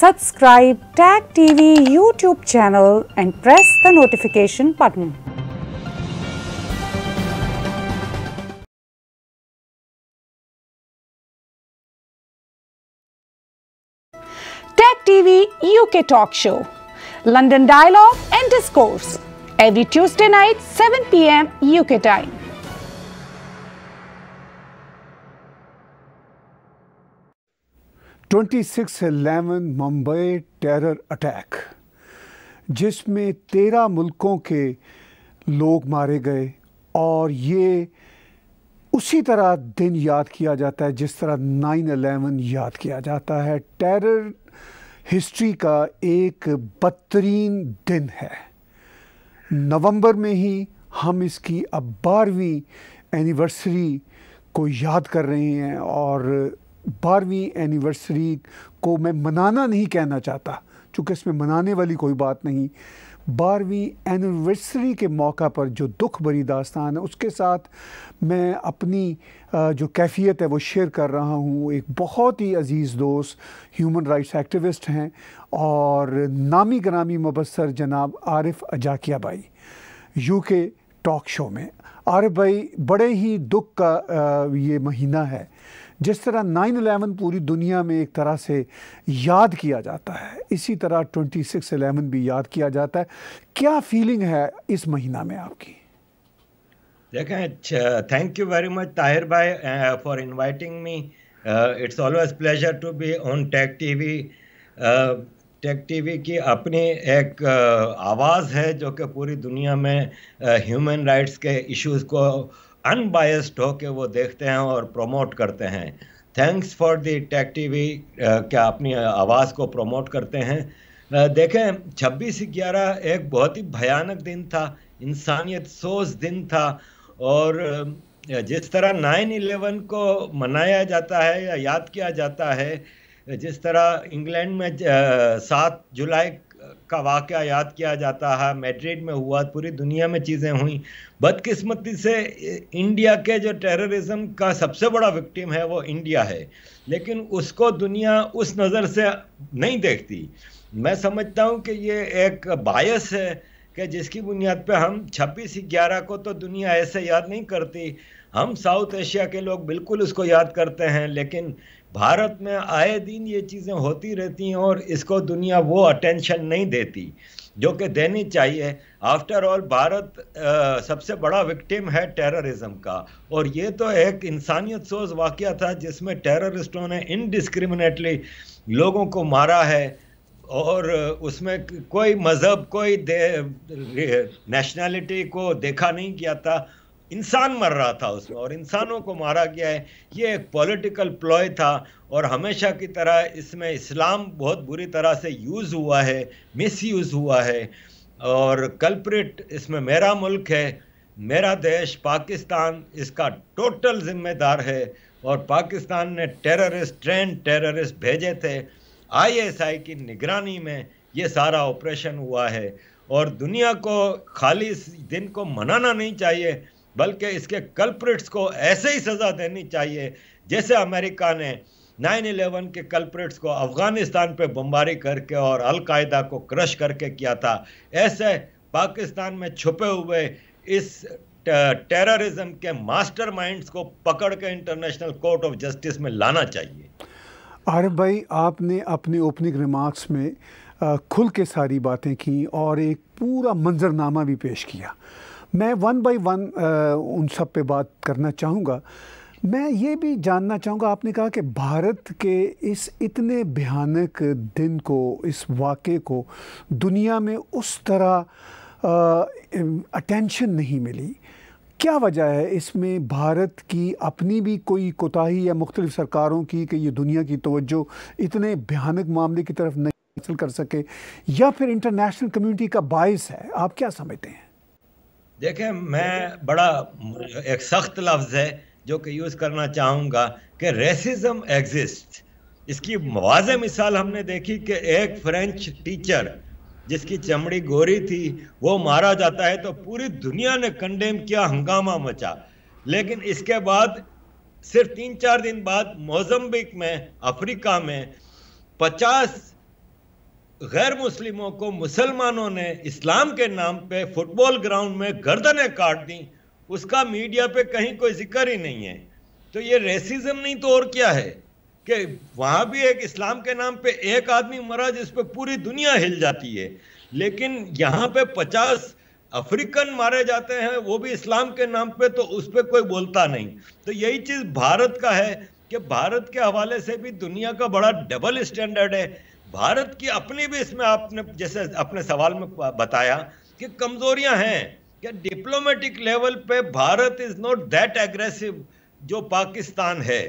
Subscribe TAG TV YouTube channel and press the notification button. Tech TV UK Talk Show, London Dialogue and Discourse, every Tuesday night 7 pm UK time. Twenty six eleven Mumbai terror attack जिसमें तेरह मुल्कों के लोग मारे गए और ये उसी तरह दिन याद किया जाता है जिस तरह नाइन अलेवन याद किया जाता है टेरर हिस्ट्री का एक बदतरीन दिन है नवंबर में ही हम इसकी अब बारहवीं एनिवर्सरी को याद कर रहे हैं और बारहवीं एनिवर्सरी को मैं मनाना नहीं कहना चाहता चूँकि इसमें मनाने वाली कोई बात नहीं बारहवीं एनिवर्सरी के मौका पर जो दुख भरी दास्तान है उसके साथ मैं अपनी जो कैफियत है वो शेयर कर रहा हूँ एक बहुत ही अज़ीज़ दोस्त ह्यूमन राइट्स एक्टिविस्ट हैं और नामी ग्रामी मुबसर जनाब आरिफ अजाकिया भाई यूके टॉक शो में आरिफ भाई बड़े ही दुख का ये महीना है जिस तरह 9/11 पूरी दुनिया में एक तरह से याद किया जाता है इसी तरह 26/11 भी याद किया जाता है क्या फीलिंग है इस महीना में आपकी देखें thank you very much Tahir भाई for inviting me it's always pleasure to be on Tech TV Tech TV की अपनी एक uh, आवाज़ है जो कि पूरी दुनिया में ह्यूमन uh, राइट्स के इश्यूज को uh, अनबायस्ड होकर वो देखते हैं और प्रमोट करते हैं thanks for the Tech TV क्या अपनी आवाज़ को प्रमोट करते हैं uh, देखें छब्बीस ग्यारह एक बहुत ही भयानक दिन था इंसानियत सोच दिन था और uh, जिस तरह नाइन इलेवन को मनाया जाता है या याद किया जाता है जिस तरह इंग्लैंड में uh, सात जुलाई का वाक़ याद किया जाता है मेड्रिड में हुआ पूरी दुनिया में चीज़ें हुई बदकिस्मती से इंडिया के जो टेररिज्म का सबसे बड़ा विक्टिम है वो इंडिया है लेकिन उसको दुनिया उस नज़र से नहीं देखती मैं समझता हूँ कि ये एक बायस है कि जिसकी बुनियाद पे हम छब्बीस ग्यारह को तो दुनिया ऐसे याद नहीं करती हम साउथ एशिया के लोग बिल्कुल उसको याद करते हैं लेकिन भारत में आए दिन ये चीज़ें होती रहती हैं और इसको दुनिया वो अटेंशन नहीं देती जो कि देनी चाहिए आफ्टर ऑल भारत आ, सबसे बड़ा विक्टिम है टेररिज्म का और ये तो एक इंसानियत सोज वाक़ था जिसमें टेररिस्टों ने इनडिस्क्रिमिनेटली लोगों को मारा है और उसमें कोई मज़हब कोई नेशनैलिटी को देखा नहीं किया था इंसान मर रहा था उसमें और इंसानों को मारा गया है ये एक पॉलिटिकल प्लॉय था और हमेशा की तरह इसमें इस्लाम बहुत बुरी तरह से यूज़ हुआ है मिसयूज़ हुआ है और कल्प्रिट इसमें मेरा मुल्क है मेरा देश पाकिस्तान इसका टोटल जिम्मेदार है और पाकिस्तान ने टेररिस्ट ट्रेन टेररिस्ट भेजे थे आईएसआई की निगरानी में ये सारा ऑपरेशन हुआ है और दुनिया को खाली दिन को मनाना नहीं चाहिए बल्कि इसके कल्प्रिट्स को ऐसे ही सज़ा देनी चाहिए जैसे अमेरिका ने 9/11 के कल्प्रिट्स को अफ़गानिस्तान पे बमबारी करके और अलकायदा को क्रश करके किया था ऐसे पाकिस्तान में छुपे हुए इस टेररिज्म के मास्टरमाइंड्स को पकड़ के इंटरनेशनल कोर्ट ऑफ जस्टिस में लाना चाहिए आरिफ भाई आपने अपने ओपनिंग रिमार्क्स में खुल के सारी बातें की और एक पूरा मंजरनामा भी पेश किया मैं वन बाय वन उन सब पे बात करना चाहूँगा मैं ये भी जानना चाहूँगा आपने कहा कि भारत के इस इतने भयानक दिन को इस वाक़े को दुनिया में उस तरह अटेंशन uh, नहीं मिली क्या वजह है इसमें भारत की अपनी भी कोई कोताही या मुख्तलिफ सरकारों की कि ये दुनिया की तवज्जो इतने भयानक मामले की तरफ नहीं हासिल कर सके या फिर इंटरनेशनल कम्युनिटी का बायस है आप क्या समझते हैं देखें मैं बड़ा एक सख्त लफ्ज़ है जो कि यूज़ करना चाहूँगा कि रेसिज्म एग्जिस्ट इसकी वाज मिसाल हमने देखी कि एक फ्रेंच टीचर जिसकी चमड़ी गोरी थी वो मारा जाता है तो पूरी दुनिया ने कंडेम किया हंगामा मचा लेकिन इसके बाद सिर्फ तीन चार दिन बाद मोजम्बिक में अफ्रीका में पचास गैर मुस्लिमों को मुसलमानों ने इस्लाम के नाम पे फुटबॉल ग्राउंड में गर्दनें काट दी उसका मीडिया पे कहीं कोई जिक्र ही नहीं है तो ये रेसिज्म नहीं तो और क्या है कि वहाँ भी एक इस्लाम के नाम पे एक आदमी मरा जिस पे पूरी दुनिया हिल जाती है लेकिन यहाँ पे पचास अफ्रीकन मारे जाते हैं वो भी इस्लाम के नाम पे तो उस पर कोई बोलता नहीं तो यही चीज़ भारत का है कि भारत के हवाले से भी दुनिया का बड़ा डबल स्टैंडर्ड है भारत की अपनी भी इसमें आपने जैसे अपने सवाल में बताया कि कमजोरियां हैं क्या डिप्लोमेटिक लेवल पे Bharat is not that aggressive जो पाकिस्तान है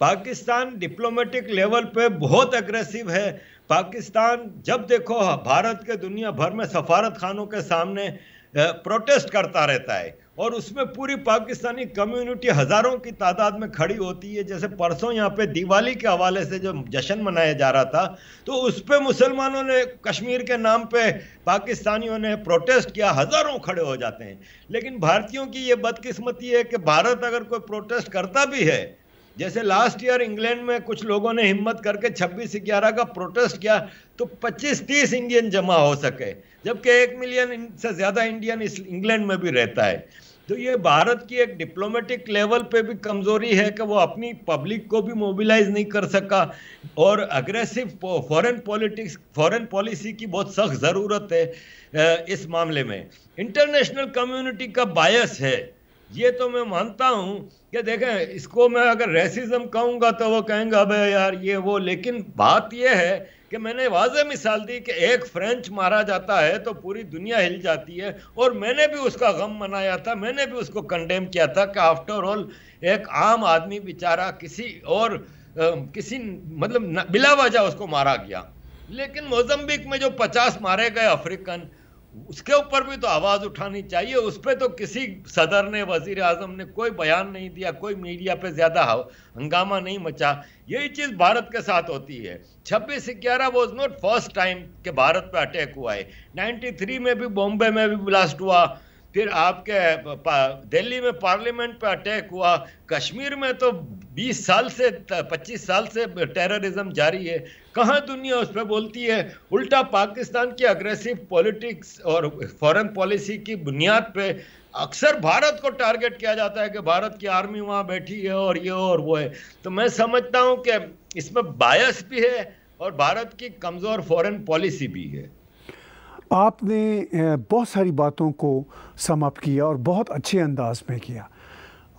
पाकिस्तान डिप्लोमेटिक लेवल पे बहुत एग्रेसिव है पाकिस्तान जब देखो भारत के दुनिया भर में सफारत खानों के सामने प्रोटेस्ट करता रहता है और उसमें पूरी पाकिस्तानी कम्युनिटी हज़ारों की तादाद में खड़ी होती है जैसे परसों यहाँ पे दिवाली के हवाले से जो जश्न मनाया जा रहा था तो उस पर मुसलमानों ने कश्मीर के नाम पे पाकिस्तानियों ने प्रोटेस्ट किया हज़ारों खड़े हो जाते हैं लेकिन भारतीयों की ये बदकिस्मती है कि भारत अगर कोई प्रोटेस्ट करता भी है जैसे लास्ट ईयर इंग्लैंड में कुछ लोगों ने हिम्मत करके 26 ग्यारह का प्रोटेस्ट किया तो 25-30 इंडियन जमा हो सके जबकि एक मिलियन से ज़्यादा इंडियन इस इंग्लैंड में भी रहता है तो ये भारत की एक डिप्लोमेटिक लेवल पे भी कमज़ोरी है कि वो अपनी पब्लिक को भी मोबिलाइज नहीं कर सका और aggressive foreign politics foreign policy की बहुत सख्त ज़रूरत है इस मामले में इंटरनेशनल कम्युनिटी का बायस है ये तो मैं मानता हूँ कि देखें इसको मैं अगर रेसिज्म कहूँगा तो वो कहेंगे अबे यार ये वो लेकिन बात ये है कि मैंने वाज मिसाल दी कि एक फ्रेंच मारा जाता है तो पूरी दुनिया हिल जाती है और मैंने भी उसका गम मनाया था मैंने भी उसको कंडेम किया था कि आफ्टर ऑल एक आम आदमी बेचारा किसी और आ, किसी मतलब बिला वजह उसको मारा गया लेकिन मोजम्बिक में जो पचास मारे गए अफ्रीकन उसके ऊपर भी तो आवाज़ उठानी चाहिए उस पर तो किसी सदर ने वजीर आजम ने कोई बयान नहीं दिया कोई मीडिया पे ज़्यादा हंगामा नहीं मचा यही चीज़ भारत के साथ होती है छब्बीस ग्यारह वॉज नॉट फर्स्ट टाइम के भारत पे अटैक हुआ है 93 में भी बॉम्बे में भी ब्लास्ट हुआ फिर आपके दिल्ली में पार्लियामेंट पर अटैक हुआ कश्मीर में तो 20 साल से 25 साल से टेररिज्म जारी है कहाँ दुनिया उस पर बोलती है उल्टा पाकिस्तान की अग्रेसिव पॉलिटिक्स और फॉरेन पॉलिसी की बुनियाद पे अक्सर भारत को टारगेट किया जाता है कि भारत की आर्मी वहाँ बैठी है और ये और वो है तो मैं समझता हूँ कि इसमें बायस भी है और भारत की कमज़ोर फॉरेन पॉलिसी भी है आपने बहुत सारी बातों को समअप किया और बहुत अच्छे अंदाज में किया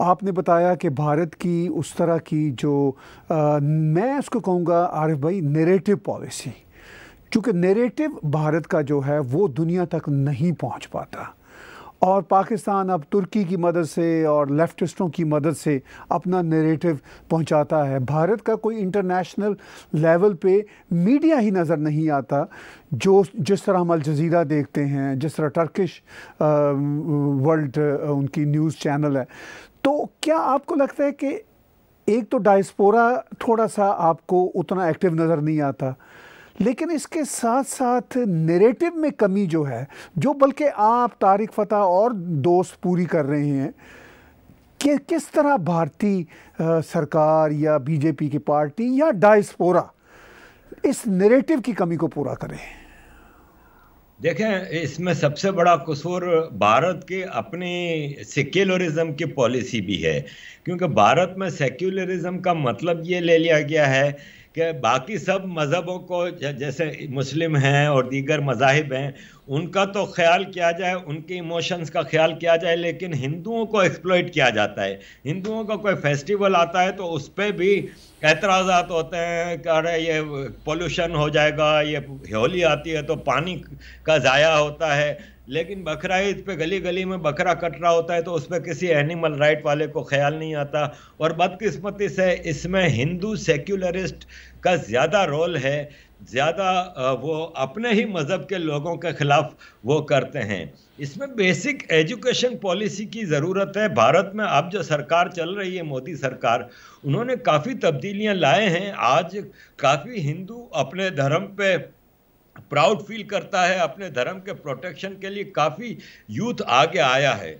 आपने बताया कि भारत की उस तरह की जो आ, मैं उसको कहूँगा आरिफ भाई नेरेटिव पॉलिसी क्योंकि नेरेटिव भारत का जो है वो दुनिया तक नहीं पहुँच पाता और पाकिस्तान अब तुर्की की मदद से और लेफ्टिस्टों की मदद से अपना नेरेटिव पहुंचाता है भारत का कोई इंटरनेशनल लेवल पे मीडिया ही नज़र नहीं आता जो जिस तरह हम अलजीरा देखते हैं जिस तरह टर्किश वर्ल्ड उनकी न्यूज़ चैनल है तो क्या आपको लगता है कि एक तो डायस्पोरा थोड़ा सा आपको उतना एक्टिव नज़र नहीं आता लेकिन इसके साथ साथ नेरेटिव में कमी जो है जो बल्कि आप तारिक फ़तह और दोस्त पूरी कर रहे हैं कि किस तरह भारतीय सरकार या बीजेपी की पार्टी या डायस्पोरा इस नेरेटिव की कमी को पूरा करें देखें इसमें सबसे बड़ा कसूर भारत के अपने सेक्युलरिज्म की पॉलिसी भी है क्योंकि भारत में सेक्युलरिज्म का मतलब ये ले लिया गया है कि बाकी सब मज़हबों को जैसे मुस्लिम हैं और दीगर मजाहब हैं उनका तो ख्याल किया जाए उनके इमोशंस का ख्याल किया जाए लेकिन हिंदुओं को एक्सप्लोइट किया जाता है हिंदुओं का कोई फेस्टिवल आता है तो उस पर भी एतराज़ात होते हैं कि अरे ये पोल्यूशन हो जाएगा ये होली आती है तो पानी का ज़ाया होता है लेकिन बकरा ईद पे गली गली में बकरा कट रहा होता है तो उस पर किसी एनिमल राइट वाले को ख्याल नहीं आता और बदकिस्मती से इसमें हिंदू सेक्युलरिस्ट का ज़्यादा रोल है ज़्यादा वो अपने ही मज़हब के लोगों के ख़िलाफ़ वो करते हैं इसमें बेसिक एजुकेशन पॉलिसी की ज़रूरत है भारत में अब जो सरकार चल रही है मोदी सरकार उन्होंने काफ़ी तब्दीलियां लाए हैं आज काफ़ी हिंदू अपने धर्म पे प्राउड फील करता है अपने धर्म के प्रोटेक्शन के लिए काफ़ी यूथ आगे आया है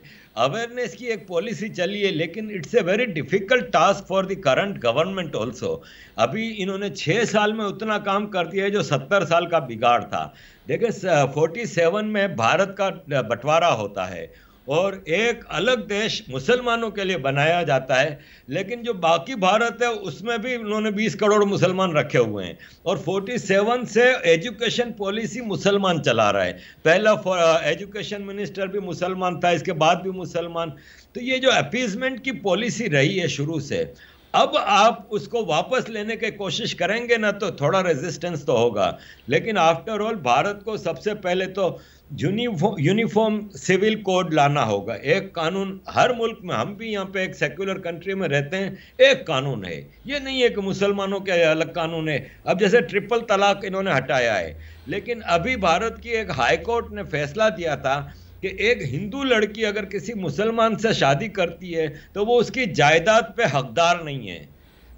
अवेयरनेस की एक पॉलिसी चली है लेकिन it's a very difficult task for the current government also अभी इन्होंने छः साल में उतना काम कर दिया है जो सत्तर साल का बिगाड़ था देखिए फोर्टी सेवन में भारत का बंटवारा होता है और एक अलग देश मुसलमानों के लिए बनाया जाता है लेकिन जो बाकी भारत है उसमें भी उन्होंने 20 करोड़ मुसलमान रखे हुए हैं और 47 से एजुकेशन पॉलिसी मुसलमान चला रहा है पहला एजुकेशन मिनिस्टर भी मुसलमान था इसके बाद भी मुसलमान तो ये जो अपीजमेंट की पॉलिसी रही है शुरू से अब आप उसको वापस लेने की कोशिश करेंगे ना तो थोड़ा रेजिस्टेंस तो होगा लेकिन आफ्टर ऑल भारत को सबसे पहले तो यूनिफॉर्म सिविल कोड लाना होगा एक कानून हर मुल्क में हम भी यहाँ पे एक सेक्युलर कंट्री में रहते हैं एक कानून है ये नहीं है कि मुसलमानों के अलग कानून है अब जैसे ट्रिपल तलाक इन्होंने हटाया है लेकिन अभी भारत की एक हाई कोर्ट ने फैसला दिया था कि एक हिंदू लड़की अगर किसी मुसलमान से शादी करती है तो वो उसकी जायदाद पर हकदार नहीं है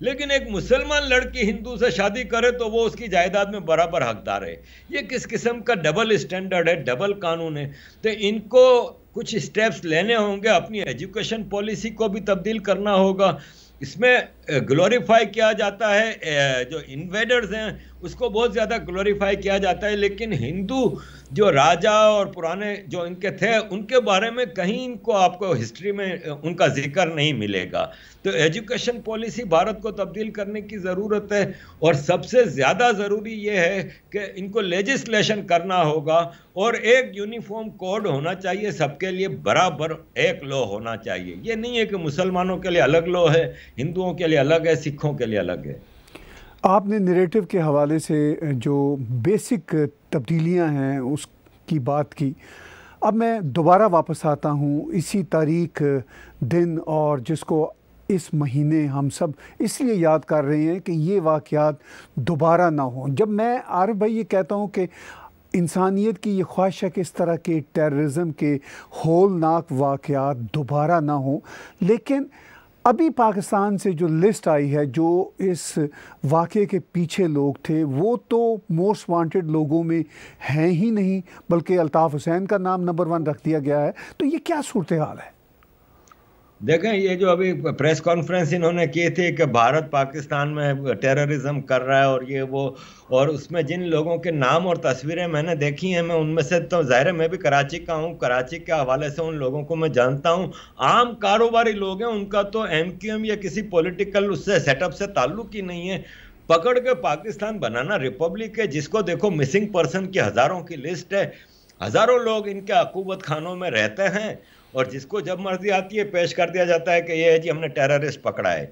लेकिन एक मुसलमान लड़की हिंदू से शादी करे तो वो उसकी जायदाद में बराबर हकदार है ये किस किस्म का डबल स्टैंडर्ड है डबल कानून है तो इनको कुछ स्टेप्स लेने होंगे अपनी एजुकेशन पॉलिसी को भी तब्दील करना होगा इसमें ग्लोरीफाई किया जाता है जो इन्वेडर्स हैं उसको बहुत ज़्यादा ग्लोरीफाई किया जाता है लेकिन हिंदू जो राजा और पुराने जो इनके थे उनके बारे में कहीं इनको आपको हिस्ट्री में उनका जिक्र नहीं मिलेगा तो एजुकेशन पॉलिसी भारत को तब्दील करने की ज़रूरत है और सबसे ज़्यादा ज़रूरी ये है कि इनको लेजिस्लेशन करना होगा और एक यूनिफॉर्म कोड होना चाहिए सबके लिए बराबर एक लॉ होना चाहिए ये नहीं है कि मुसलमानों के लिए अलग लॉ है हिंदुओं के लिए लिए अलग है सिखों के लिए अलग है आपने नरेटिव के हवाले से जो बेसिक तब्दीलियां हैं उसकी बात की अब मैं दोबारा वापस आता हूँ इसी तारीख दिन और जिसको इस महीने हम सब इसलिए याद कर रहे हैं कि ये वाक़ात दोबारा ना हों जब मैं आरफ भाई ये कहता हूँ कि इंसानियत की ये ख्वाहिश है कि इस तरह के टेररिज्म के होलनाक वाक़ दोबारा ना हों लेकिन अभी पाकिस्तान से जो लिस्ट आई है जो इस वाक़े के पीछे लोग थे वो तो मोस्ट वांटेड लोगों में हैं ही नहीं बल्कि अल्ताफ़ हुसैन का नाम नंबर वन रख दिया गया है तो ये क्या सूरत हाल है देखें ये जो अभी प्रेस कॉन्फ्रेंस इन्होंने किए थे कि भारत पाकिस्तान में टेररिज्म कर रहा है और ये वो और उसमें जिन लोगों के नाम और तस्वीरें मैंने देखी हैं मैं उनमें से तो ज़ाहिर है मैं भी कराची का हूँ कराची के हवाले से उन लोगों को मैं जानता हूँ आम कारोबारी लोग हैं उनका तो एम या किसी पोलिटिकल उससे सेटअप से ताल्लुक ही नहीं है पकड़ के पाकिस्तान बनाना रिपब्लिक है जिसको देखो मिसिंग पर्सन की हज़ारों की लिस्ट है हज़ारों लोग इनके अकूबत खानों में रहते हैं और जिसको जब मर्जी आती है पेश कर दिया जाता है कि ये है जी हमने टेररिस्ट पकड़ा है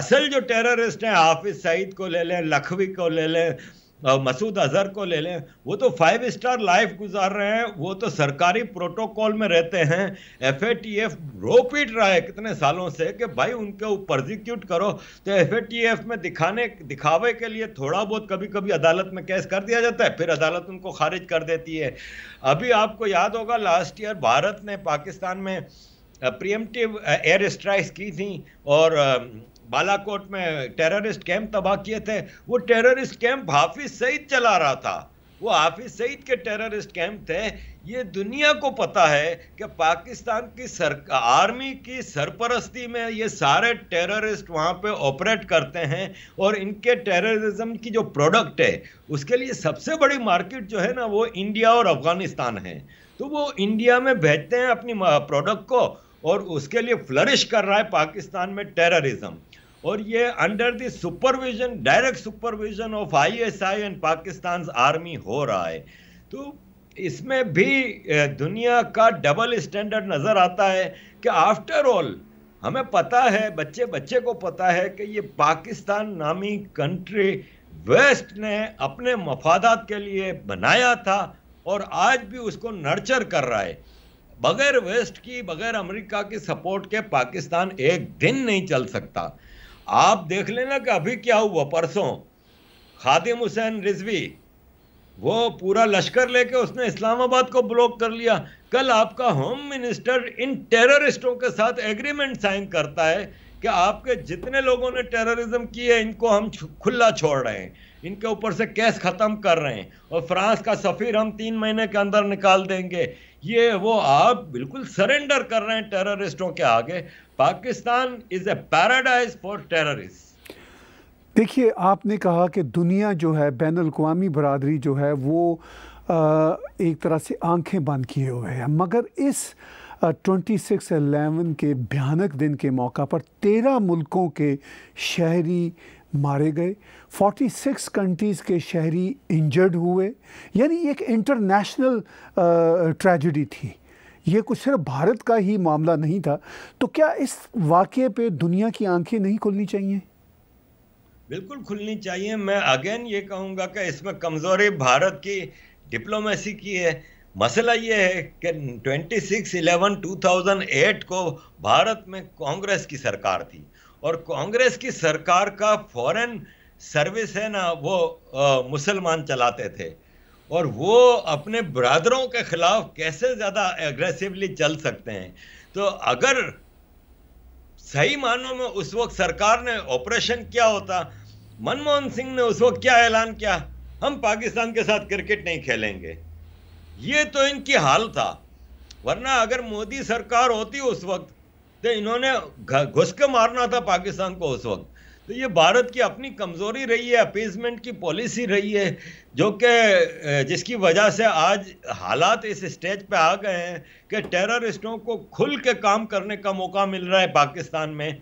असल जो टेररिस्ट हैं हाफिज सईद को ले लें लखवी को ले लें मसूद अजहर को ले लें वो तो फाइव स्टार लाइफ गुजार रहे हैं वो तो सरकारी प्रोटोकॉल में रहते हैं एफ ए टी एफ रो पीट रहा है कितने सालों से कि भाई उनके ऊपर प्रोजिक्यूट करो तो एफ ए टी एफ में दिखाने दिखावे के लिए थोड़ा बहुत कभी कभी अदालत में केस कर दिया जाता है फिर अदालत उनको खारिज कर देती है अभी आपको याद होगा लास्ट ईयर भारत ने पाकिस्तान में प्रियमटिव एयर स्ट्राइक्स की थी और बालाकोट में टेररिस्ट कैंप तबाह किए थे वो टेररिस्ट कैंप हाफिज सईद चला रहा था वो हाफिज सईद के टेररिस्ट कैंप थे ये दुनिया को पता है कि पाकिस्तान की सर आर्मी की सरपरस्ती में ये सारे टेररिस्ट वहाँ पे ऑपरेट करते हैं और इनके टेररिज्म की जो प्रोडक्ट है उसके लिए सबसे बड़ी मार्केट जो है ना वो इंडिया और अफगानिस्तान है तो वो इंडिया में भेजते हैं अपनी प्रोडक्ट को और उसके लिए फ्लरिश कर रहा है पाकिस्तान में टेररिज्म और ये under the supervision direct supervision of ISI and Pakistan army हो रहा है तो इसमें भी दुनिया का डबल स्टैंडर्ड नज़र आता है कि आफ्टर ऑल हमें पता है बच्चे बच्चे को पता है कि ये पाकिस्तान नामी कंट्री वेस्ट ने अपने मफादात के लिए बनाया था और आज भी उसको नर्चर कर रहा है बगैर वेस्ट की बगैर अमेरिका की सपोर्ट के पाकिस्तान एक दिन नहीं चल सकता आप देख लेना कि अभी क्या हुआ परसों खादिम हुसैन रिजवी वो पूरा लश्कर लेके उसने इस्लामाबाद को ब्लॉक कर लिया कल आपका होम मिनिस्टर इन टेररिस्टों के साथ एग्रीमेंट साइन करता है कि आपके जितने लोगों ने टेररिज्म की है इनको हम खुला छोड़ रहे हैं इनके ऊपर से केस ख़त्म कर रहे हैं और फ्रांस का सफ़ीर हम तीन महीने के अंदर निकाल देंगे ये वो आप बिल्कुल सरेंडर कर रहे हैं टेररिस्टों के आगे Pakistan is a paradise for terrorist देखिए आपने कहा कि दुनिया जो है बैन अवी बरदरी जो है वो आ, एक तरह से आंखें बंद किए हुए हैं मगर इस ट्वेंटी सिक्स एलेवन के भयानक दिन के मौका पर तेरह मुल्कों के शहरी मारे गए 46 कंट्रीज़ के शहरी इंजर्ड हुए यानी एक इंटरनेशनल ट्रेजडी uh, थी ये कुछ सिर्फ भारत का ही मामला नहीं था तो क्या इस वाक़े पे दुनिया की आंखें नहीं खुलनी चाहिए बिल्कुल खुलनी चाहिए मैं अगेन ये कहूँगा कि इसमें कमज़ोरी भारत की डिप्लोमेसी की है मसला ये है कि 26 11 2008 को भारत में कांग्रेस की सरकार थी और कांग्रेस की सरकार का फॉरेन सर्विस है ना वो मुसलमान चलाते थे और वो अपने ब्रादरों के खिलाफ कैसे ज़्यादा एग्रेसिवली चल सकते हैं तो अगर सही मानों में उस वक्त सरकार ने ऑपरेशन किया होता मनमोहन सिंह ने उस वक्त क्या ऐलान किया हम पाकिस्तान के साथ क्रिकेट नहीं खेलेंगे ये तो इनकी हाल था वरना अगर मोदी सरकार होती उस वक्त तो इन्होंने घुस के मारना था पाकिस्तान को उस वक्त तो ये भारत की अपनी कमज़ोरी रही है अपीजमेंट की पॉलिसी रही है जो कि जिसकी वजह से आज हालात इस स्टेज पे आ गए हैं कि टेररिस्टों को खुल के काम करने का मौका मिल रहा है पाकिस्तान में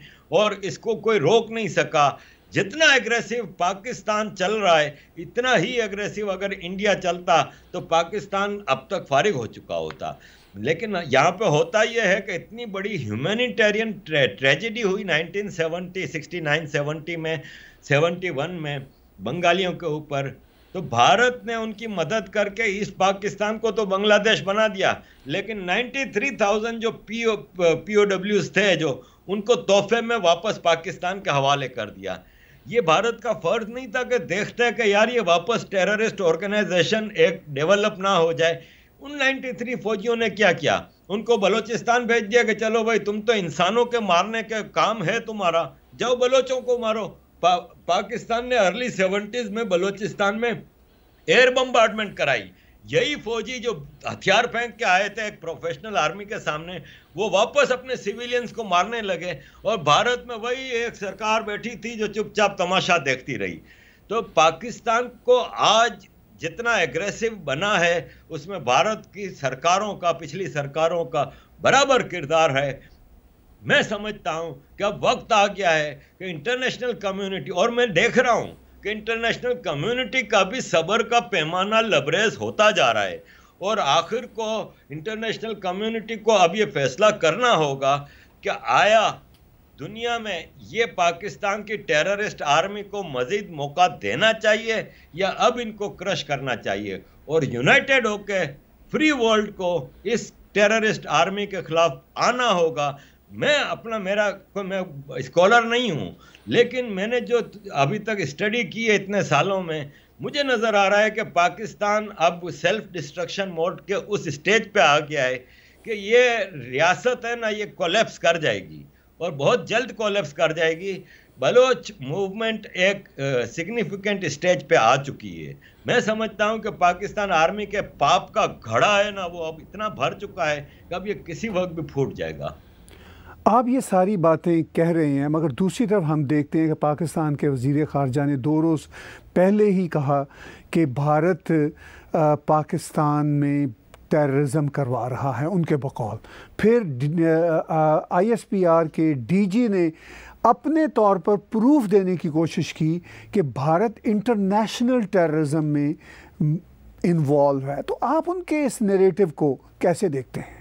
और इसको कोई रोक नहीं सका जितना एग्रेसिव पाकिस्तान चल रहा है इतना ही एग्रेसिव अगर इंडिया चलता तो पाकिस्तान अब तक फारिग हो चुका होता लेकिन यहाँ पे होता यह है कि इतनी बड़ी ह्यूमैनिटेरियन ट्रे, ट्रेजेडी हुई 1970 69 70 में 71 में बंगालियों के ऊपर तो भारत ने उनकी मदद करके इस पाकिस्तान को तो बांग्लादेश बना दिया लेकिन 93,000 जो पी ओ पी ओ डब्ल्यूज थे जो उनको तोहफे में वापस पाकिस्तान के हवाले कर दिया ये भारत का फर्ज नहीं था कि देखते कि यार ये वापस टेररिस्ट ऑर्गेनाइजेशन एक डेवलप ना हो जाए उन 93 फौजियों ने क्या किया उनको बलोचिस्तान भेज दिया कि चलो भाई तुम तो इंसानों के मारने के काम है तुम्हारा जाओ बलोचों को मारो पा, पाकिस्तान ने अर्ली सेवेंटीज में बलोचिस्तान में एयर बम्बार्टमेंट कराई यही फौजी जो हथियार फेंक के आए थे एक प्रोफेशनल आर्मी के सामने वो वापस अपने सिविलियंस को मारने लगे और भारत में वही एक सरकार बैठी थी जो चुपचाप तमाशा देखती रही तो पाकिस्तान को आज जितना एग्रेसिव बना है उसमें भारत की सरकारों का पिछली सरकारों का बराबर किरदार है मैं समझता हूँ कि अब वक्त आ गया है कि इंटरनेशनल कम्युनिटी और मैं देख रहा हूँ कि इंटरनेशनल कम्युनिटी का भी सबर का पैमाना लबरेज होता जा रहा है और आखिर को इंटरनेशनल कम्युनिटी को अब ये फैसला करना होगा कि आया दुनिया में ये पाकिस्तान की टेररिस्ट आर्मी को मज़ीद मौका देना चाहिए या अब इनको क्रश करना चाहिए और यूनाइटेड होके फ्री वर्ल्ड को इस टेररिस्ट आर्मी के ख़िलाफ़ आना होगा मैं अपना मेरा कोई मैं स्कॉलर नहीं हूँ लेकिन मैंने जो अभी तक स्टडी की है इतने सालों में मुझे नज़र आ रहा है कि पाकिस्तान अब सेल्फ डिस्ट्रक्शन मोड के उस स्टेज पे आ गया है कि ये रियासत है ना ये कोलेप्स कर जाएगी और बहुत जल्द कोलेप्स कर जाएगी बलोच मूवमेंट एक सिग्निफिकेंट स्टेज पे आ चुकी है मैं समझता हूँ कि पाकिस्तान आर्मी के पाप का घड़ा है ना वो अब इतना भर चुका है कि अब ये किसी वक्त भी फूट जाएगा आप ये सारी बातें कह रहे हैं मगर दूसरी तरफ हम देखते हैं कि पाकिस्तान के वजीर खारजा ने दो रोज़ पहले ही कहा कि भारत पाकिस्तान में टेररिज्म करवा रहा है उनके बकौल फिर आईएसपीआर के डीजी ने अपने तौर पर प्रूफ देने की कोशिश की कि भारत इंटरनेशनल टेररिज्म में इन्वॉल्व है तो आप उनके इस नेरेटिव को कैसे देखते हैं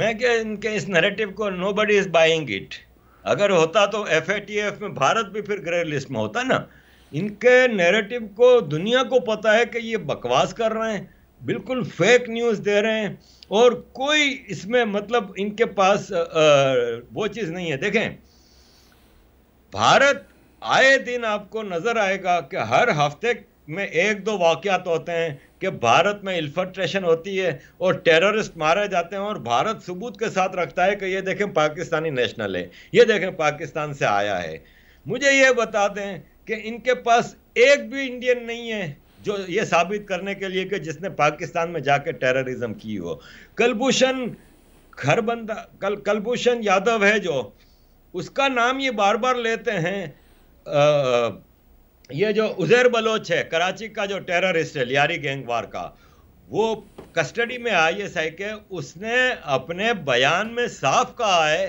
मैं क्या इनके इस नैरेटिव को nobody is buying it अगर होता तो एफ में भारत भी फिर ग्रे लिस्ट में होता ना इनके नैरेटिव को दुनिया को पता है कि ये बकवास कर रहे हैं बिल्कुल फेक न्यूज़ दे रहे हैं और कोई इसमें मतलब इनके पास वो चीज़ नहीं है देखें भारत आए दिन आपको नज़र आएगा कि हर हफ्ते में एक दो वाक़ात होते हैं कि भारत में इल्फिल्ट्रेशन होती है और टेररिस्ट मारे जाते हैं और भारत सबूत के साथ रखता है कि ये देखें पाकिस्तानी नेशनल है ये देखें पाकिस्तान से आया है मुझे ये बता दें कि इनके पास एक भी इंडियन नहीं है जो ये साबित करने के लिए कि जिसने पाकिस्तान में जाके टेररिज्म की हो कलभूषण घर बंदा कल कलभूषण यादव है जो उसका नाम ये बार बार लेते हैं आ, ये जो उजैर बलोच है कराची का जो टेररिस्ट है लियारी गैंग वार का वो कस्टडी में आई एस आई के उसने अपने बयान में साफ कहा है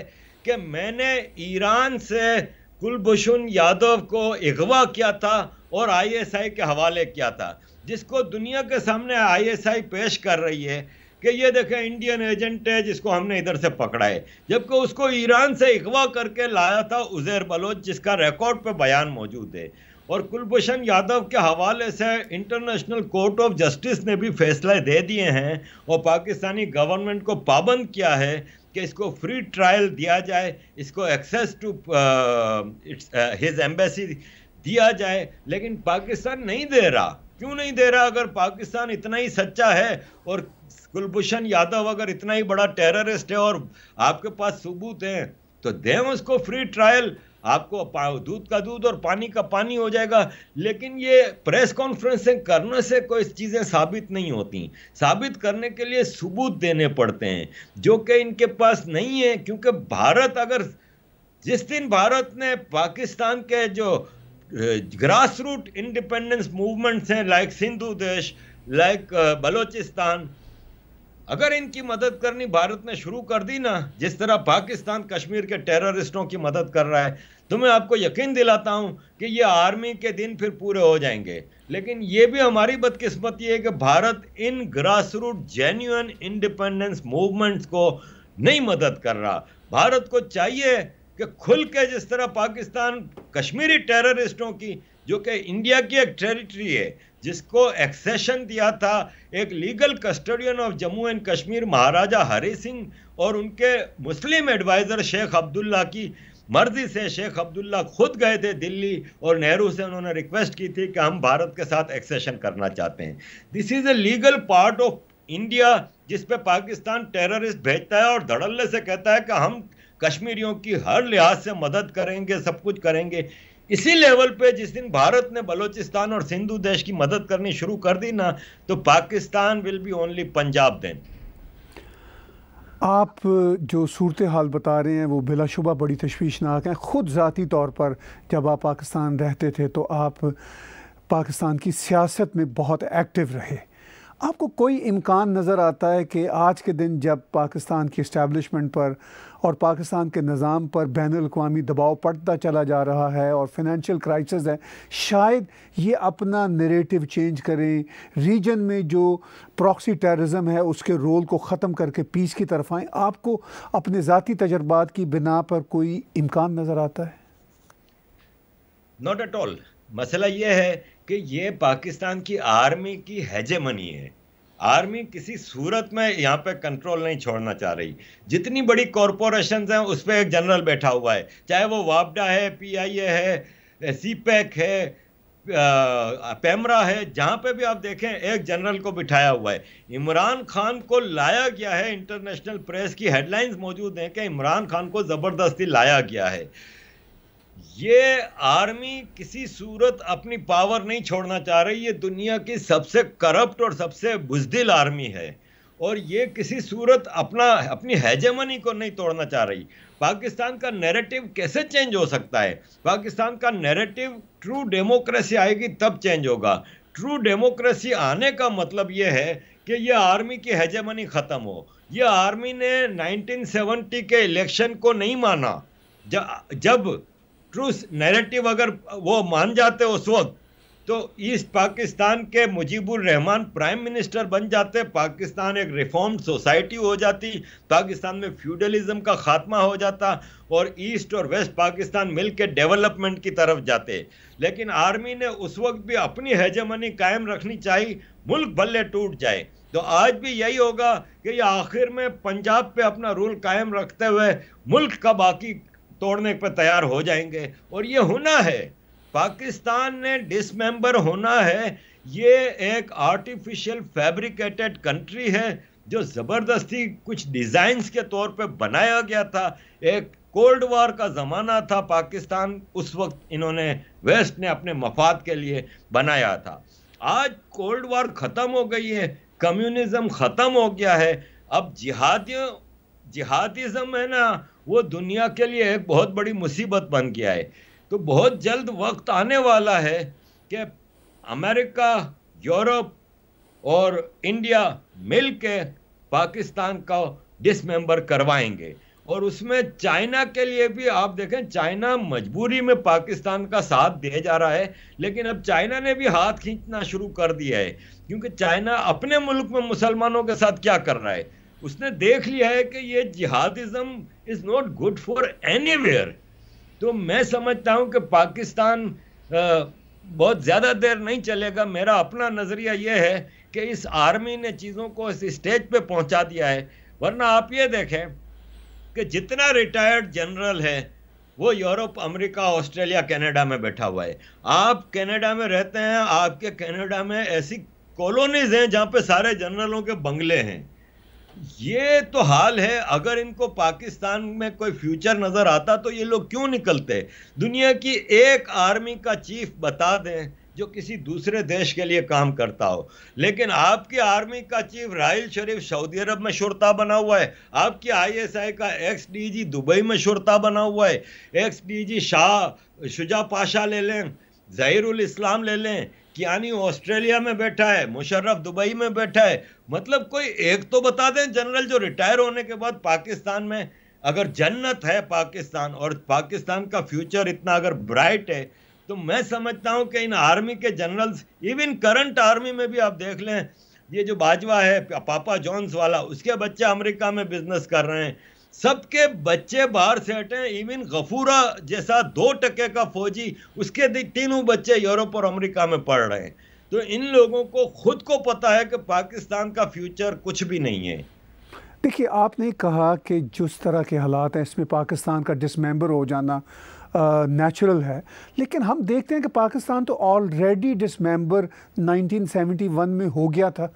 कि मैंने ईरान से कुलभूषण यादव को अगवा किया था और आईएसआई के हवाले किया था जिसको दुनिया के सामने आईएसआई पेश कर रही है कि ये देखें इंडियन एजेंट है जिसको हमने इधर से पकड़ा है जबकि उसको ईरान से अगवा करके लाया था उजैर बलोच जिसका रिकॉर्ड पर बयान मौजूद है और कुलभूषण यादव के हवाले से इंटरनेशनल कोर्ट ऑफ जस्टिस ने भी फैसले दे दिए हैं और पाकिस्तानी गवर्नमेंट को पाबंद किया है कि इसको फ्री ट्रायल दिया जाए इसको access to its his embassy दिया जाए लेकिन पाकिस्तान नहीं दे रहा क्यों नहीं दे रहा अगर पाकिस्तान इतना ही सच्चा है और कुलभूषण यादव अगर इतना ही बड़ा टेररिस्ट है और आपके पास सबूत है तो दें उसको फ्री ट्रायल आपको दूध का दूध और पानी का पानी हो जाएगा लेकिन ये प्रेस कॉन्फ्रेंसें करने से कोई चीज़ें साबित नहीं होती साबित करने के लिए सबूत देने पड़ते हैं जो कि इनके पास नहीं है क्योंकि भारत अगर जिस दिन भारत ने पाकिस्तान के जो ग्रास रूट इंडिपेंडेंस मूवमेंट्स हैं लाइक सिंधु देश लाइक बलोचिस्तान अगर इनकी मदद करनी भारत ने शुरू कर दी ना जिस तरह पाकिस्तान कश्मीर के टेररिस्टों की मदद कर रहा है तो मैं आपको यकीन दिलाता हूं कि ये आर्मी के दिन फिर पूरे हो जाएंगे लेकिन ये भी हमारी बदकिस्मती है कि भारत इन grass root genuine independence movements को नहीं मदद कर रहा भारत को चाहिए कि खुल के जिस तरह पाकिस्तान कश्मीरी टेररिस्टों की जो कि इंडिया की एक टेरिटरी है जिसको एक्सेशन दिया था एक legal custodian of Jammu and Kashmir Maharaja Hari Singh और उनके मुस्लिम एडवाइज़र शेख अब्दुल्ला की मर्जी से शेख अब्दुल्ला खुद गए थे दिल्ली और नेहरू से उन्होंने रिक्वेस्ट की थी कि हम भारत के साथ एक्सेशन करना चाहते हैं this is a legal part of India जिस पे पाकिस्तान टेररिस्ट भेजता है और धड़ल्ले से कहता है कि हम कश्मीरियों की हर लिहाज से मदद करेंगे सब कुछ करेंगे इसी लेवल पे जिस दिन भारत ने बलूचिस्तान और सिंधु देश की मदद करनी शुरू कर दी ना तो Pakistan will be only Punjab then आप जो सूरत हाल बता रहे हैं वो बिलाशुबा बड़ी तशवीशनाक है ख़ुद ज़ाती तौर पर जब आप पाकिस्तान रहते थे तो आप पाकिस्तान की सियासत में बहुत एक्टिव रहे आपको कोई इम्कान नज़र आता है कि आज के दिन जब पाकिस्तान की इस्टेबलिशमेंट पर और पाकिस्तान के निज़ाम पर बैन अवी दबाव पड़ता चला जा रहा है और फिनंशियल क्राइसिस है शायद ये अपना नरेटिव चेंज करें रीजन में जो प्रॉक्सी टेररिज्म है उसके रोल को ख़त्म करके पीस की तरफ आएँ आपको अपने ज़ाती तजर्बात की बिना पर कोई इम्कान नज़र आता है नॉट एट ऑल मसला ये है कि ये पाकिस्तान की आर्मी की मनी है आर्मी किसी सूरत में यहाँ पे कंट्रोल नहीं छोड़ना चाह रही जितनी बड़ी कॉरपोरेशन हैं उस पर एक जनरल बैठा हुआ है चाहे वो वापडा है पीआईए है सी पैक e है पैमरा है जहाँ पे भी आप देखें एक जनरल को बिठाया हुआ है इमरान खान को लाया गया है इंटरनेशनल प्रेस की हेडलाइंस मौजूद हैं कि इमरान खान को ज़बरदस्ती लाया गया है ये आर्मी किसी सूरत अपनी पावर नहीं छोड़ना चाह रही ये दुनिया की सबसे करप्ट और सबसे बुजदिल आर्मी है और ये किसी सूरत अपना अपनी हैजमनी को नहीं तोड़ना चाह रही पाकिस्तान का नैरेटिव कैसे चेंज हो सकता है पाकिस्तान का नैरेटिव ट्रू डेमोक्रेसी आएगी तब चेंज होगा ट्रू डेमोक्रेसी आने का मतलब ये है कि ये आर्मी की हैजमनी ख़त्म हो ये आर्मी ने 1970 के इलेक्शन को नहीं माना जब ट्रूथ नैरेटिव अगर वो मान जाते उस वक्त तो इस पाकिस्तान के मुजीबुर रहमान प्राइम मिनिस्टर बन जाते पाकिस्तान एक रिफॉर्म सोसाइटी हो जाती पाकिस्तान में फ्यूडलिज्म का खात्मा हो जाता और ईस्ट और वेस्ट पाकिस्तान मिल के डेवलपमेंट की तरफ जाते लेकिन आर्मी ने उस वक्त भी अपनी हेजमनी कायम रखनी चाहिए मुल्क बल्ले टूट जाए तो आज भी यही होगा कि ये आखिर में पंजाब पे अपना रूल कायम रखते हुए मुल्क का बाकी तोड़ने पर तैयार हो जाएंगे और ये होना है पाकिस्तान ने डिसमेंबर होना है ये एक आर्टिफिशियल फैब्रिकेटेड कंट्री है जो ज़बरदस्ती कुछ डिज़ाइंस के तौर पे बनाया गया था एक कोल्ड वॉर का ज़माना था पाकिस्तान उस वक्त इन्होंने वेस्ट ने अपने मफाद के लिए बनाया था आज कोल्ड वॉर ख़त्म हो गई है कम्युनिज्म ख़त्म हो गया है अब जिहादियों जिहादिज्म है ना वो दुनिया के लिए एक बहुत बड़ी मुसीबत बन गया है तो बहुत जल्द वक्त आने वाला है कि अमेरिका यूरोप और इंडिया मिल के पाकिस्तान का डिसमेंबर करवाएंगे और उसमें चाइना के लिए भी आप देखें चाइना मजबूरी में पाकिस्तान का साथ दे जा रहा है लेकिन अब चाइना ने भी हाथ खींचना शुरू कर दिया है क्योंकि चाइना अपने मुल्क में मुसलमानों के साथ क्या कर रहा है उसने देख लिया है कि ये jihadism is not good for any तो मैं समझता हूं कि पाकिस्तान बहुत ज़्यादा देर नहीं चलेगा मेरा अपना नज़रिया यह है कि इस आर्मी ने चीज़ों को इस स्टेज पे पहुंचा दिया है वरना आप ये देखें कि जितना रिटायर्ड जनरल है वो यूरोप अमेरिका ऑस्ट्रेलिया कनाडा में बैठा हुआ है आप कनाडा में रहते हैं आपके कनाडा में ऐसी कॉलोनीज हैं जहाँ पे सारे जनरलों के बंगले हैं ये तो हाल है अगर इनको पाकिस्तान में कोई फ्यूचर नज़र आता तो ये लोग क्यों निकलते दुनिया की एक आर्मी का चीफ बता दें जो किसी दूसरे देश के लिए काम करता हो लेकिन आपकी आर्मी का chief Raheel Sharif Saudi Arab में शुरता बना हुआ है आपकी आईएसआई का एक्स डीजी दुबई में शुरता बना हुआ है एक्स डीजी शाह शुजा पाशा ले लें जहीरुल इस्लाम ले लें कियानी ऑस्ट्रेलिया में बैठा है मुशर्रफ दुबई में बैठा है मतलब कोई एक तो बता दें जनरल जो रिटायर होने के बाद पाकिस्तान में अगर जन्नत है पाकिस्तान और पाकिस्तान का फ्यूचर इतना अगर ब्राइट है तो मैं समझता हूं कि इन आर्मी के जनरल्स इवन करंट आर्मी में भी आप देख लें ये जो बाजवा है पापा जॉन्स वाला उसके बच्चे अमेरिका में बिजनेस कर रहे हैं सबके बच्चे बाहर से हटे इवन गफूरा जैसा दो टके का फौजी उसके तीनों बच्चे यूरोप और अमेरिका में पढ़ रहे हैं तो इन लोगों को खुद को पता है कि पाकिस्तान का फ्यूचर कुछ भी नहीं है देखिए आपने कहा कि जिस तरह के हालात हैं इसमें पाकिस्तान का डिसमेंबर हो जाना नेचुरल है लेकिन हम देखते हैं कि पाकिस्तान तो ऑलरेडी डिसमेंबर 1971 में हो गया था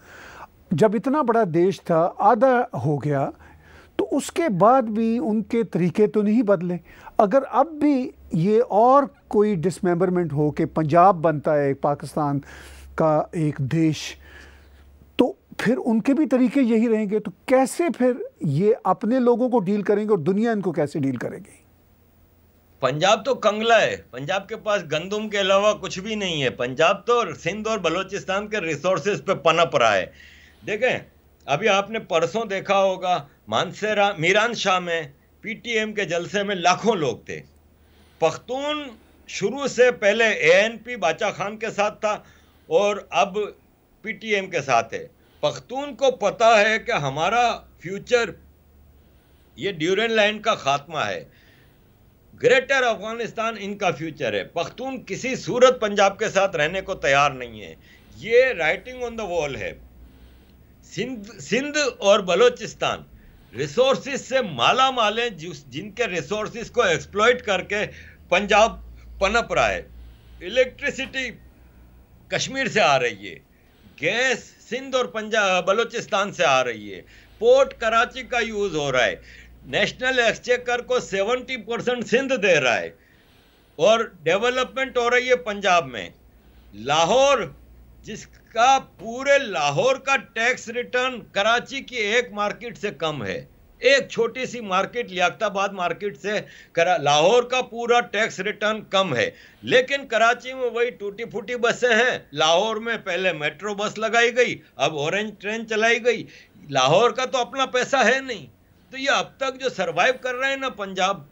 जब इतना बड़ा देश था आधा हो गया तो उसके बाद भी उनके तरीके तो नहीं बदले अगर अब भी ये और कोई डिसमेंबरमेंट हो के पंजाब बनता है पाकिस्तान का एक देश तो फिर उनके भी तरीके यही रहेंगे तो कैसे फिर ये अपने लोगों को डील करेंगे और दुनिया इनको कैसे डील करेगी पंजाब तो कंगला है पंजाब के पास गंदम के अलावा कुछ भी नहीं है पंजाब तो सिंध और बलोचिस्तान के रिसोर्सेज पे पनप रहा है देखें अभी आपने परसों देखा होगा मानसेरा मीरान शाह में पीटीएम के जलसे में लाखों लोग थे पख्तून शुरू से पहले एएनपी बाचा खान के साथ था और अब पीटीएम के साथ है पख्तून को पता है कि हमारा फ्यूचर ये ड्यूरन लाइन का खात्मा है ग्रेटर अफगानिस्तान इनका फ्यूचर है पख्तून किसी सूरत पंजाब के साथ रहने को तैयार नहीं है ये राइटिंग ऑन द वॉल है सिंध सिंध और बलोचिस्तान रिसोर्सिस से माला माले जिस जिनके रिसोर्सिस को एक्सप्लॉयट करके पंजाब पनप रहा है इलेक्ट्रिसिटी कश्मीर से आ रही है गैस सिंध और पंजाब बलूचिस्तान से आ रही है पोर्ट कराची का यूज़ हो रहा है नेशनल एक्सचेकर को 70 परसेंट सिंध दे रहा है और डेवलपमेंट हो रही है पंजाब में लाहौर जिस का पूरे लाहौर का टैक्स रिटर्न कराची की एक मार्केट से कम है एक छोटी सी मार्केट लियाताबाद मार्केट से करा लाहौर का पूरा टैक्स रिटर्न कम है लेकिन कराची में वही टूटी फूटी बसें हैं लाहौर में पहले मेट्रो बस लगाई गई अब ऑरेंज ट्रेन चलाई गई लाहौर का तो अपना पैसा है नहीं तो ये अब तक जो सरवाइव कर रहे हैं ना पंजाब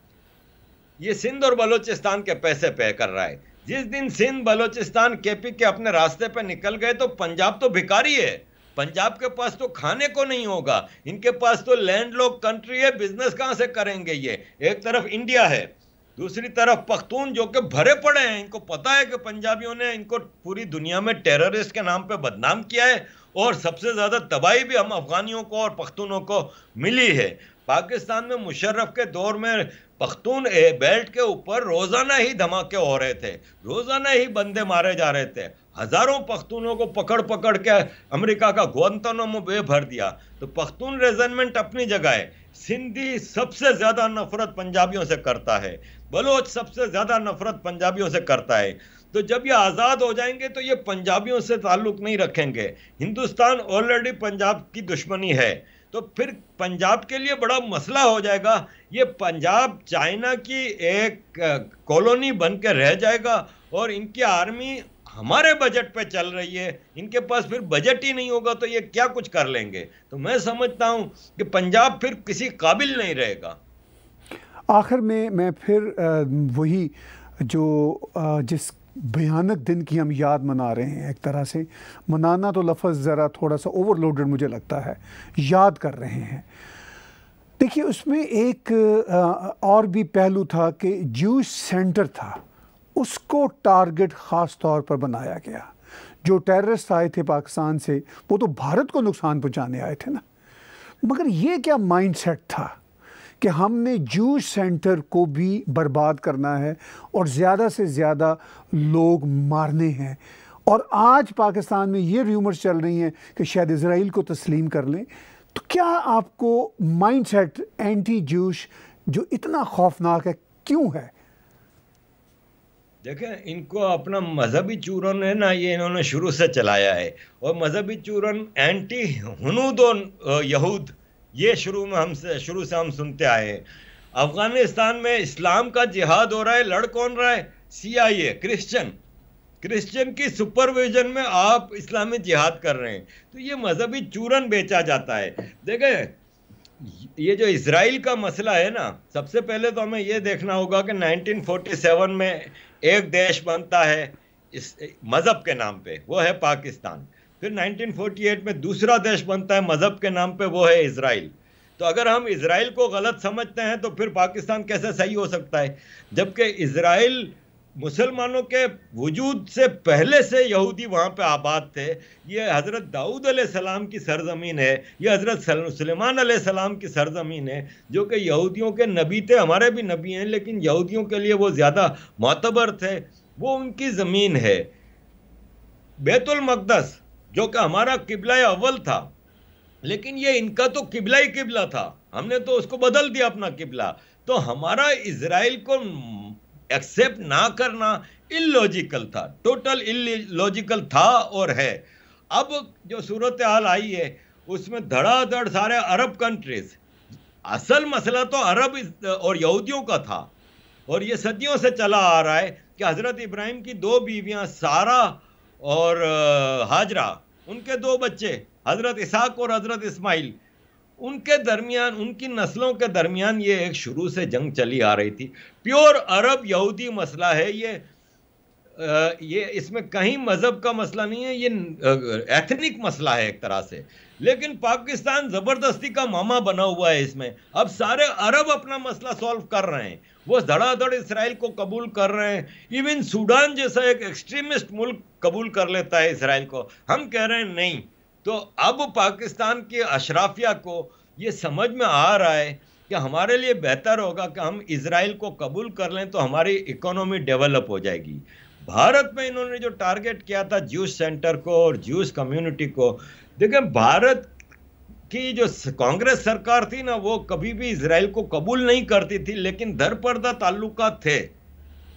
ये सिंध और बलूचिस्तान के पैसे पे कर रहा है जिस दिन सिंध बलोचिस्तान केपी के अपने रास्ते पर निकल गए तो पंजाब तो भिकारी है पंजाब के पास तो खाने को नहीं होगा इनके पास तो लैंड लॉक कंट्री है बिजनेस कहाँ से करेंगे ये एक तरफ इंडिया है दूसरी तरफ पख्तून जो कि भरे पड़े हैं इनको पता है कि पंजाबियों ने इनको पूरी दुनिया में टेररिस्ट के नाम पे बदनाम किया है और सबसे ज़्यादा तबाही भी हम अफगानियों को और पख्तूनों को मिली है पाकिस्तान में मुशर्रफ के दौर में पख्तून ए बेल्ट के ऊपर रोजाना ही धमाके हो रहे थे रोजाना ही बंदे मारे जा रहे थे हजारों पख्तूनों को पकड़ पकड़ के अमेरिका का ग्वंतनों में भर दिया तो पख्तून रेजनमेंट अपनी जगह है सिंधी सबसे ज़्यादा नफरत पंजाबियों से करता है बलोच सबसे ज़्यादा नफरत पंजाबियों से करता है तो जब ये आज़ाद हो जाएंगे तो ये पंजाबियों से ताल्लुक़ नहीं रखेंगे हिंदुस्तान ऑलरेडी पंजाब की दुश्मनी है तो फिर पंजाब के लिए बड़ा मसला हो जाएगा ये पंजाब चाइना की एक कॉलोनी बन के रह जाएगा और इनकी आर्मी हमारे बजट पे चल रही है इनके पास फिर बजट ही नहीं होगा तो ये क्या कुछ कर लेंगे तो मैं समझता हूँ कि पंजाब फिर किसी काबिल नहीं रहेगा आखिर में मैं फिर वही जो जिस भयानक दिन की हम याद मना रहे हैं एक तरह से मनाना तो लफज़ ज़रा थोड़ा सा ओवरलोडेड मुझे लगता है याद कर रहे हैं देखिए उसमें एक और भी पहलू था कि जूस सेंटर था उसको टारगेट ख़ास तौर पर बनाया गया जो टेररिस्ट आए थे पाकिस्तान से वो तो भारत को नुकसान पहुँचाने आए थे ना मगर ये क्या सेट था कि हमने जूस सेंटर को भी बर्बाद करना है और ज़्यादा से ज़्यादा लोग मारने हैं और आज पाकिस्तान में ये र्यूमर्स चल रही हैं कि शायद इसराइल को तस्लीम कर लें तो क्या आपको माइंड सेट एंटी जूश जो इतना खौफनाक है क्यों है देखें इनको अपना मजहबी चूरन है ना ये इन्होंने शुरू से चलाया है और मजहबी चूरन एंटी हनूद और यहूद ये शुरू में हम शुरू से हम सुनते आए हैं अफगानिस्तान में इस्लाम का जिहाद हो रहा है लड़ कौन रहा है सीआईए क्रिश्चियन क्रिश्चियन की सुपरविजन में आप इस्लामी जिहाद कर रहे हैं तो ये मजहबी चूरन बेचा जाता है देखे ये जो इसराइल का मसला है ना सबसे पहले तो हमें ये देखना होगा कि 1947 में एक देश बनता है इस मज़हब के नाम पे वो है पाकिस्तान फिर 1948 में दूसरा देश बनता है मज़हब के नाम पे वो है इसराइल तो अगर हम इसराइल को गलत समझते हैं तो फिर पाकिस्तान कैसे सही हो सकता है जबकि इसराइल मुसलमानों के वजूद से पहले से यहूदी वहाँ पे आबाद थे ये हज़रत दाऊद सलाम की सरजमीन है ये हज़रत सलेमान सलाम की सरजमीन है जो कि यहूदियों के नबी थे हमारे भी नबी हैं लेकिन यहूदियों के लिए वो ज़्यादा मतबर थे वो उनकी ज़मीन है बैतुलमकदस जो कि हमारा किबला अव्वल था लेकिन ये इनका तो किबला ही किबला था हमने तो उसको बदल दिया अपना किबला तो हमारा इसराइल को एक्सेप्ट ना करना इलॉजिकल था टोटल इलॉजिकल था और है अब जो सूरत हाल आई है उसमें धड़ाधड़ सारे अरब कंट्रीज असल मसला तो अरब और यहूदियों का था और ये सदियों से चला आ रहा है कि हज़रत इब्राहिम की दो बीवियां सारा और हाजरा उनके दो बच्चे हज़रत इसाक और हज़रत इस्माइल उनके दरमियान उनकी नस्लों के दरमियान ये एक शुरू से जंग चली आ रही थी प्योर अरब यहूदी मसला है ये आ, ये इसमें कहीं मज़हब का मसला नहीं है ये एथनिक मसला है एक तरह से लेकिन पाकिस्तान ज़बरदस्ती का मामा बना हुआ है इसमें अब सारे अरब अपना मसला सॉल्व कर रहे हैं वो धड़ाधड़ इसराइल को कबूल कर रहे हैं इवन सूडान जैसा एक एक्सट्रीमिस्ट मुल्क कबूल कर लेता है इसराइल को हम कह रहे हैं नहीं तो अब पाकिस्तान के अशराफिया को ये समझ में आ रहा है कि हमारे लिए बेहतर होगा कि हम इसराइल को कबूल कर लें तो हमारी इकोनॉमी डेवलप हो जाएगी भारत में इन्होंने जो टारगेट किया था ज्यूस सेंटर को और ज्यूस कम्युनिटी को देखें भारत कि जो कांग्रेस सरकार थी ना वो कभी भी इसराइल को कबूल नहीं करती थी लेकिन पर्दा ताल्लुक थे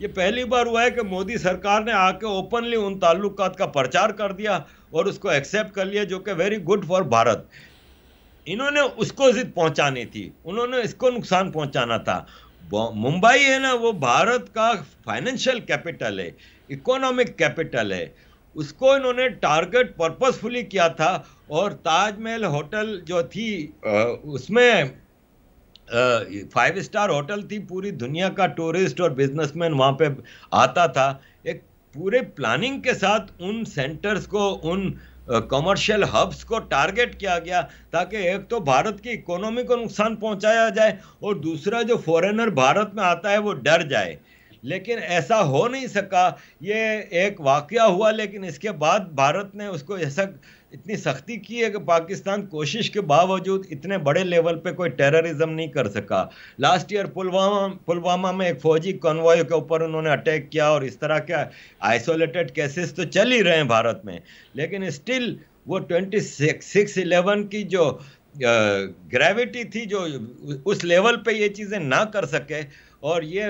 ये पहली बार हुआ है कि मोदी सरकार ने आके ओपनली उन ताल्लुकात का प्रचार कर दिया और उसको एक्सेप्ट कर लिया जो कि वेरी गुड फॉर भारत इन्होंने उसको जिद पहुंचानी थी उन्होंने इसको नुकसान पहुंचाना था मुंबई है ना वो भारत का फाइनेंशियल कैपिटल है इकोनॉमिक कैपिटल है उसको इन्होंने टारगेट पर्पसफुली किया था और ताजमहल होटल जो थी उसमें फाइव स्टार होटल थी पूरी दुनिया का टूरिस्ट और बिजनेसमैन वहाँ पे आता था एक पूरे प्लानिंग के साथ उन सेंटर्स को उन कमर्शियल uh, हब्स को टारगेट किया गया ताकि एक तो भारत की इकोनॉमी को नुकसान पहुंचाया जाए और दूसरा जो फॉरेनर भारत में आता है वो डर जाए लेकिन ऐसा हो नहीं सका ये एक वाक़ हुआ लेकिन इसके बाद भारत ने उसको ऐसा इतनी सख्ती की है कि पाकिस्तान कोशिश के बावजूद इतने बड़े लेवल पे कोई टेररिज्म नहीं कर सका लास्ट ईयर पुलवामा पुलवामा में एक फौजी कॉन्वॉय के ऊपर उन्होंने अटैक किया और इस तरह के आइसोलेटेड केसेस तो चल ही रहे हैं भारत में लेकिन स्टिल वो ट्वेंटी सिक्स इलेवन की जो ग्रेविटी थी जो उस लेवल पे ये चीज़ें ना कर सके और ये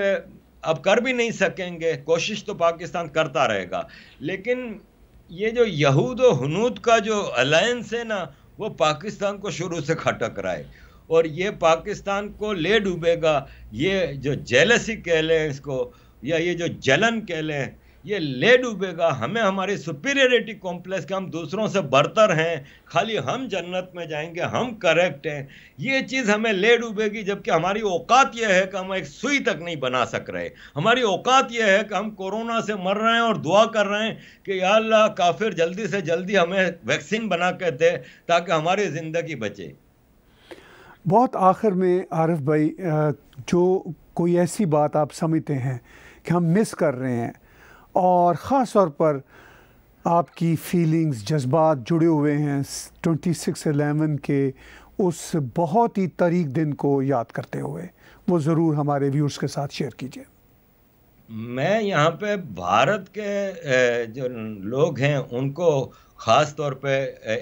अब कर भी नहीं सकेंगे कोशिश तो पाकिस्तान करता रहेगा लेकिन ये जो यहूद हनूद का जो अलायंस है ना वो पाकिस्तान को शुरू से खटक रहा है और ये पाकिस्तान को ले डूबेगा ये जो जेलसी कह लें इसको या ये जो जलन कह लें ये ले डूबेगा हमें हमारे सुपीरियरिटी कॉम्प्लेक्स के हम दूसरों से बढ़तर हैं खाली हम जन्नत में जाएंगे हम करेक्ट हैं ये चीज़ हमें ले डूबेगी जबकि हमारी औकात यह है कि हम एक सुई तक नहीं बना सक रहे हमारी औकात यह है कि हम कोरोना से मर रहे हैं और दुआ कर रहे हैं कि अल्लाह काफिर जल्दी से जल्दी हमें वैक्सीन बना कर दे ताकि हमारी ज़िंदगी बचे बहुत आखिर में आरिफ भाई जो कोई ऐसी बात आप समझते हैं कि हम मिस कर रहे हैं और ख़ास तौर पर आपकी फीलिंग्स जज्बात जुड़े हुए हैं ट्वेंटी सिक्स एलेवन के उस बहुत ही तरीक दिन को याद करते हुए वो ज़रूर हमारे व्यूर्स के साथ शेयर कीजिए मैं यहाँ पे भारत के जो लोग हैं उनको ख़ास तौर पे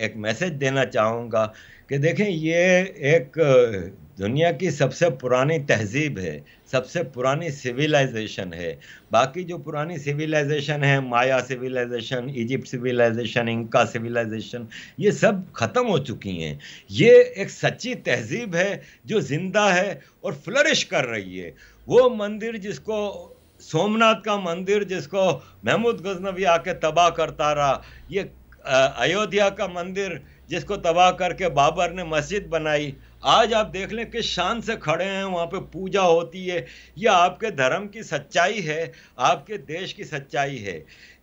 एक मैसेज देना चाहूँगा कि देखें ये एक दुनिया की सबसे पुरानी तहजीब है सबसे पुरानी सिविलाइजेशन है बाकी जो पुरानी सिविलाइजेशन है Maya civilisation Egypt civilisation Inca civilisation ये सब ख़त्म हो चुकी हैं ये एक सच्ची तहजीब है जो ज़िंदा है और फ्लरिश कर रही है वो मंदिर जिसको सोमनाथ का मंदिर जिसको महमूद गजनवी आके तबाह करता रहा ये अयोध्या का मंदिर जिसको तबाह करके बाबर ने मस्जिद बनाई आज आप देख लें किस शान से खड़े हैं वहाँ पे पूजा होती है यह आपके धर्म की सच्चाई है आपके देश की सच्चाई है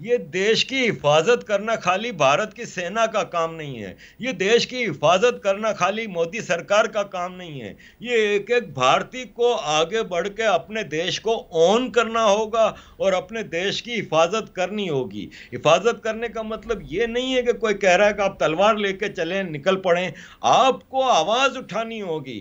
ये देश की हिफाजत करना खाली भारत की सेना का काम नहीं है ये देश की हिफाजत करना खाली मोदी सरकार का काम नहीं है ये एक एक भारतीय को आगे बढ़ के अपने देश को ऑन करना होगा और अपने देश की हिफाजत करनी होगी हिफाजत करने का मतलब ये नहीं है कि कोई कह रहा है कि आप तलवार लेके चलें निकल पड़ें आपको आवाज़ उठा नहीं होगी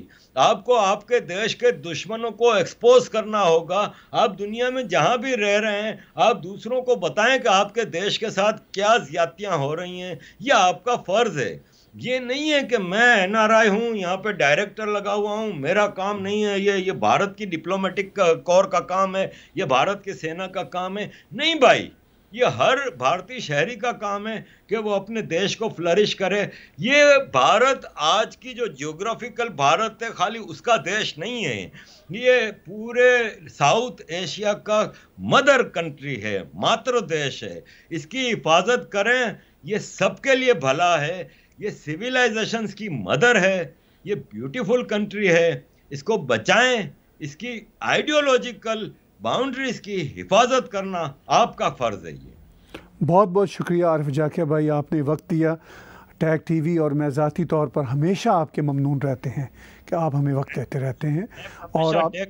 आपको आपके देश के दुश्मनों को एक्सपोज करना होगा आप दुनिया में जहां भी रह रहे हैं आप दूसरों को बताएं कि आपके देश के साथ क्या ज्यादतियाँ हो रही हैं यह आपका फ़र्ज़ है ये नहीं है कि मैं एन आर आई हूँ यहाँ पे डायरेक्टर लगा हुआ हूँ मेरा काम नहीं है ये ये भारत की डिप्लोमेटिक कोर का काम है ये भारत की सेना का काम है नहीं भाई ये हर भारतीय शहरी का काम है कि वो अपने देश को फ्लरिश करे ये भारत आज की जो जियोग्राफिकल भारत है खाली उसका देश नहीं है ये पूरे साउथ एशिया का मदर कंट्री है मातृ देश है इसकी हिफाजत करें ये सबके लिए भला है ये सिविलाइजेशंस की मदर है ये ब्यूटीफुल कंट्री है इसको बचाएं इसकी आइडियोलॉजिकल बाउंड्रीज की हिफाजत करना आपका फ़र्ज़ है ये बहुत बहुत शुक्रिया आरफ जाके भाई आपने वक्त दिया टैग टीवी और मैं ज़ाती तौर पर हमेशा आपके ममनून रहते हैं कि आप हमें वक्त देते रहते हैं और आप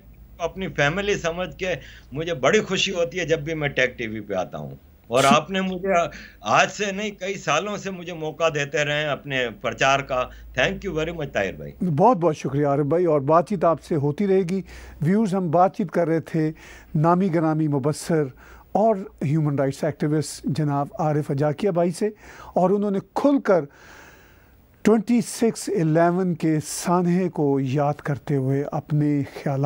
अपनी फैमिली समझ के मुझे बड़ी खुशी होती है जब भी मैं टैग टीवी पे आता हूँ और आपने मुझे आज से नहीं कई सालों से मुझे मौका देते रहे अपने प्रचार का thank you very much Tahir भाई बहुत बहुत शुक्रिया आरिफ भाई और बातचीत आपसे होती रहेगी व्यूज़ हम बातचीत कर रहे थे नामी गनामी मुबसर और ह्यूमन राइट्स एक्टिविस्ट जनाब आरिफ अजाकिया भाई से और उन्होंने खुलकर 26 11 के सानहे को याद करते हुए अपने ख्याल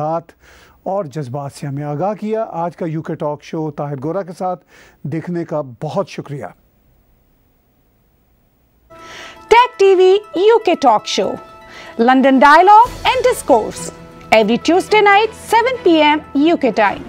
और जज्बात से हमें आगाह किया आज का यूके टॉक शो ताहिर गोरा के साथ देखने का बहुत शुक्रिया Tech TV UK talk show London dialogue and discourse every Tuesday night 7 PM UK time